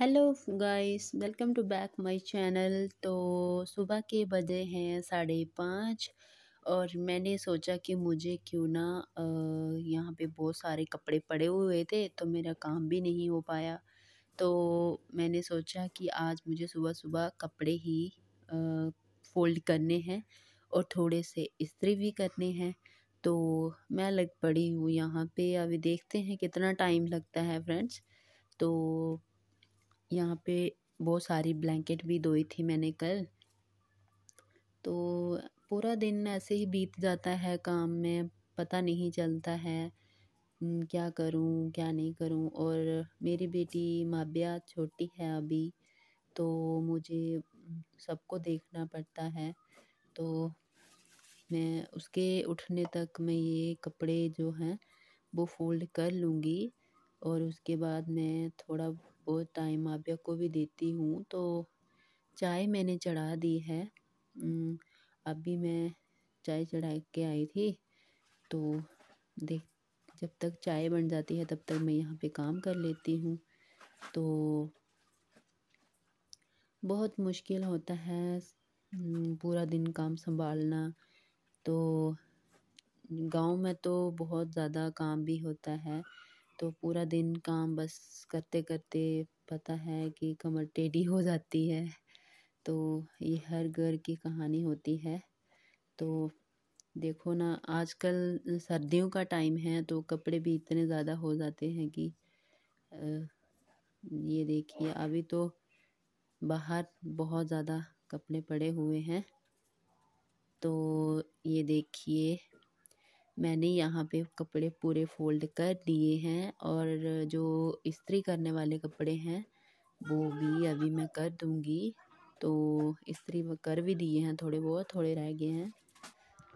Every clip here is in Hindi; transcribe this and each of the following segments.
hello guys welcome to back my channel तो सुबह के बजे हैं साढ़े पाँच और मैंने सोचा कि मुझे क्यों ना यहाँ पे बहुत सारे कपड़े पड़े हुए थे तो मेरा काम भी नहीं हो पाया तो मैंने सोचा कि आज मुझे सुबह सुबह कपड़े ही आ, फोल्ड करने हैं और थोड़े से इस्त्री भी करने हैं तो मैं लग पड़ी हूँ यहाँ पे अभी देखते हैं कितना टाइम लगता है फ्रेंड्स तो यहाँ पे बहुत सारी ब्लैंकेट भी धोई थी मैंने कल तो पूरा दिन ऐसे ही बीत जाता है काम में पता नहीं चलता है क्या करूँ क्या नहीं करूँ और मेरी बेटी माबिया छोटी है अभी तो मुझे सबको देखना पड़ता है तो मैं उसके उठने तक मैं ये कपड़े जो हैं वो फोल्ड कर लूँगी और उसके बाद मैं थोड़ा को टाइम आबिया को भी देती हूँ तो चाय मैंने चढ़ा दी है अभी मैं चाय चढ़ा के आई थी तो देख जब तक चाय बन जाती है तब तक मैं यहाँ पे काम कर लेती हूँ तो बहुत मुश्किल होता है पूरा दिन काम संभालना तो गांव में तो बहुत ज़्यादा काम भी होता है तो पूरा दिन काम बस करते करते पता है कि कमर टेढ़ी हो जाती है तो ये हर घर की कहानी होती है तो देखो ना आजकल सर्दियों का टाइम है तो कपड़े भी इतने ज़्यादा हो जाते हैं कि ये देखिए अभी तो बाहर बहुत ज़्यादा कपड़े पड़े हुए हैं तो ये देखिए मैंने यहाँ पे कपड़े पूरे फोल्ड कर दिए हैं और जो इस्त्री करने वाले कपड़े हैं वो भी अभी मैं कर दूँगी तो इस्त्री कर भी दिए हैं थोड़े बहुत थोड़े रह गए हैं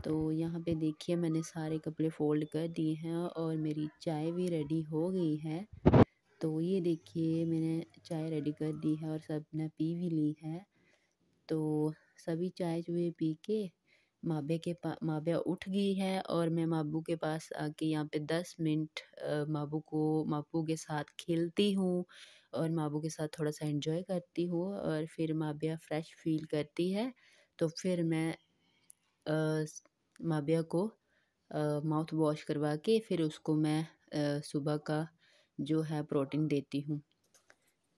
तो यहाँ पे देखिए मैंने सारे कपड़े फोल्ड कर दिए हैं और मेरी चाय भी रेडी हो गई है तो ये देखिए मैंने चाय रेडी कर दी है और सब ने पी भी ली है तो सभी चाय चूहे पी के माबे के पा माबा उठ गई है और मैं माबू के पास आके यहाँ पे दस मिनट माबू को माबू के साथ खेलती हूँ और माबू के साथ थोड़ा सा एंजॉय करती हूँ और फिर माबिया फ्रेश फील करती है तो फिर मैं माबिया को माउथ वॉश करवा के फिर उसको मैं सुबह का जो है प्रोटीन देती हूँ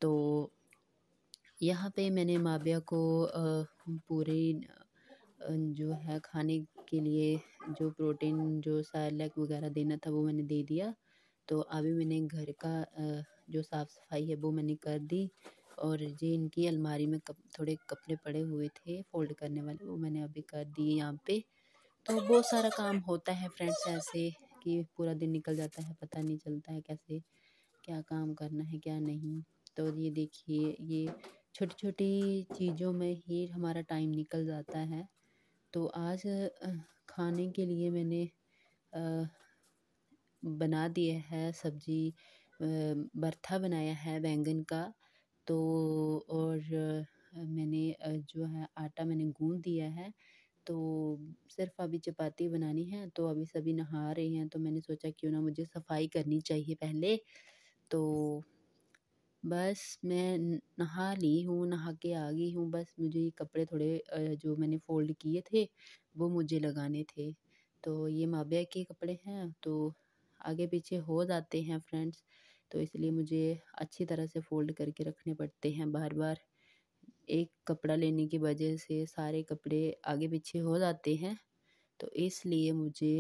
तो यहाँ पे मैंने माबिया को पूरी जो है खाने के लिए जो प्रोटीन जो सैलक वगैरह देना था वो मैंने दे दिया तो अभी मैंने घर का जो साफ़ सफाई है वो मैंने कर दी और ये इनकी अलमारी में कप, थोड़े कपड़े पड़े हुए थे फोल्ड करने वाले वो मैंने अभी कर दिए यहाँ पे तो बहुत सारा काम होता है फ्रेंड्स ऐसे कि पूरा दिन निकल जाता है पता नहीं चलता है कैसे क्या काम करना है क्या नहीं तो ये देखिए ये छोटी छोटी चीज़ों में ही हमारा टाइम निकल जाता है तो आज खाने के लिए मैंने बना दिया है सब्ज़ी बर्था बनाया है बैंगन का तो और मैंने जो है आटा मैंने गूंद दिया है तो सिर्फ अभी चपाती बनानी है तो अभी सभी नहा रहे हैं तो मैंने सोचा क्यों ना मुझे सफाई करनी चाहिए पहले तो बस मैं नहा ली हूँ नहा के आ गई हूँ बस मुझे ये कपड़े थोड़े जो मैंने फ़ोल्ड किए थे वो मुझे लगाने थे तो ये माबिया के कपड़े हैं तो आगे पीछे हो जाते हैं फ्रेंड्स तो इसलिए मुझे अच्छी तरह से फ़ोल्ड करके रखने पड़ते हैं बार बार एक कपड़ा लेने की वजह से सारे कपड़े आगे पीछे हो जाते हैं तो इसलिए मुझे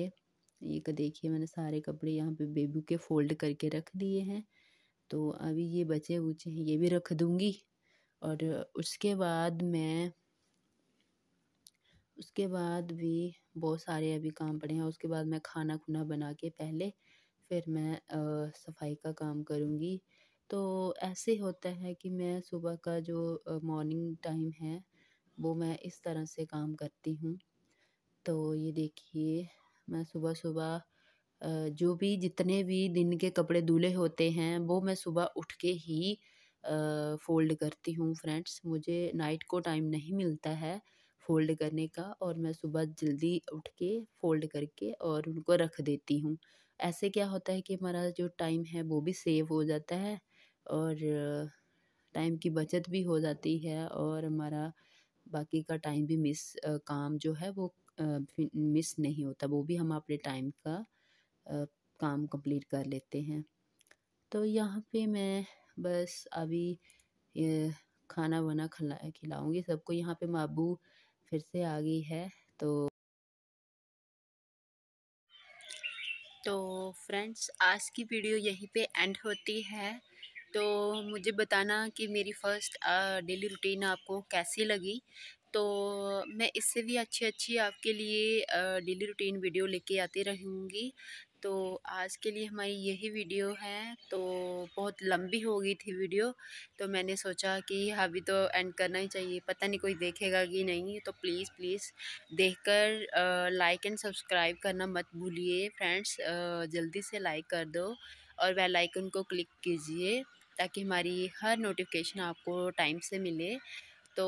ये देखिए मैंने सारे कपड़े यहाँ पे बेबू के फ़ोल्ड करके रख दिए हैं तो अभी ये बचे बुचे हैं ये भी रख दूँगी और उसके बाद मैं उसके बाद भी बहुत सारे अभी काम पड़े हैं उसके बाद मैं खाना खुना बना के पहले फिर मैं आ, सफाई का काम करूँगी तो ऐसे होता है कि मैं सुबह का जो मॉर्निंग टाइम है वो मैं इस तरह से काम करती हूँ तो ये देखिए मैं सुबह सुबह जो भी जितने भी दिन के कपड़े धुले होते हैं वो मैं सुबह उठ के ही फ़ोल्ड करती हूँ फ्रेंड्स मुझे नाइट को टाइम नहीं मिलता है फ़ोल्ड करने का और मैं सुबह जल्दी उठ के फ़ोल्ड करके और उनको रख देती हूँ ऐसे क्या होता है कि हमारा जो टाइम है वो भी सेव हो जाता है और टाइम की बचत भी हो जाती है और हमारा बाकी का टाइम भी मिस काम जो है वो मिस नहीं होता वो भी हम अपने टाइम का काम कंप्लीट कर लेते हैं तो यहाँ पे मैं बस अभी खाना वाना खिला खिलाऊँगी सबको यहाँ पे माबू फिर से आ गई है तो तो फ्रेंड्स आज की वीडियो यहीं पे एंड होती है तो मुझे बताना कि मेरी फ़र्स्ट डेली रूटीन आपको कैसी लगी तो मैं इससे भी अच्छी अच्छी आपके लिए डेली रूटीन वीडियो लेके आती रहूँगी तो आज के लिए हमारी यही वीडियो है तो बहुत लंबी हो गई थी वीडियो तो मैंने सोचा कि अभी तो एंड करना ही चाहिए पता नहीं कोई देखेगा कि नहीं तो प्लीज़ प्लीज़ देखकर लाइक एंड सब्सक्राइब करना मत भूलिए फ्रेंड्स जल्दी से लाइक कर दो और बेल आइकन को क्लिक कीजिए ताकि हमारी हर नोटिफिकेशन आपको टाइम से मिले तो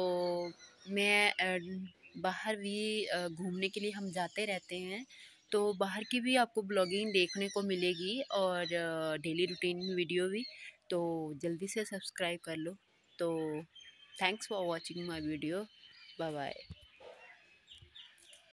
मैं बाहर भी घूमने के लिए हम जाते रहते हैं तो बाहर की भी आपको ब्लॉगिंग देखने को मिलेगी और डेली रूटीन वीडियो भी तो जल्दी से सब्सक्राइब कर लो तो thanks for watching my video bye bye